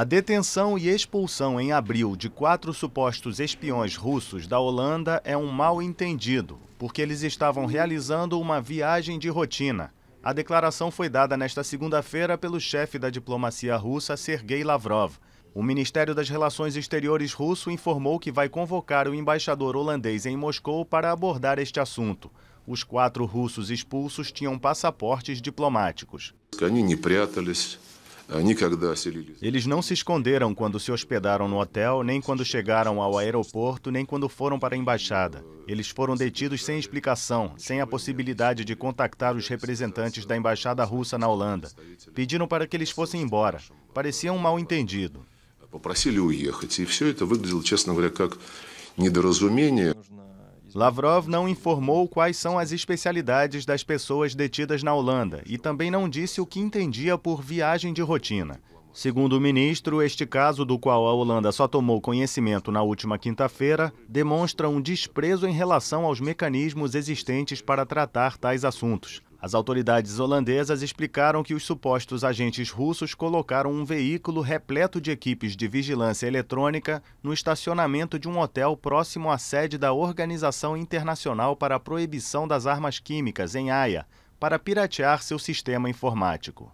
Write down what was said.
A detenção e expulsão em abril de quatro supostos espiões russos da Holanda é um mal entendido, porque eles estavam realizando uma viagem de rotina. A declaração foi dada nesta segunda-feira pelo chefe da diplomacia russa, Sergei Lavrov. O Ministério das Relações Exteriores russo informou que vai convocar o embaixador holandês em Moscou para abordar este assunto. Os quatro russos expulsos tinham passaportes diplomáticos. Они не eles não se esconderam quando se hospedaram no hotel, nem quando chegaram ao aeroporto, nem quando foram para a embaixada. Eles foram detidos sem explicação, sem a possibilidade de contactar os representantes da embaixada russa na Holanda. Pediram para que eles fossem embora. Parecia um mal-entendido. Попросили уехать, и все это выглядело, честно говоря, как недоразумение. Lavrov não informou quais são as especialidades das pessoas detidas na Holanda e também não disse o que entendia por viagem de rotina. Segundo o ministro, este caso, do qual a Holanda só tomou conhecimento na última quinta-feira, demonstra um desprezo em relação aos mecanismos existentes para tratar tais assuntos. As autoridades holandesas explicaram que os supostos agentes russos colocaram um veículo repleto de equipes de vigilância eletrônica no estacionamento de um hotel próximo à sede da Organização Internacional para a Proibição das Armas Químicas, em Haia, para piratear seu sistema informático.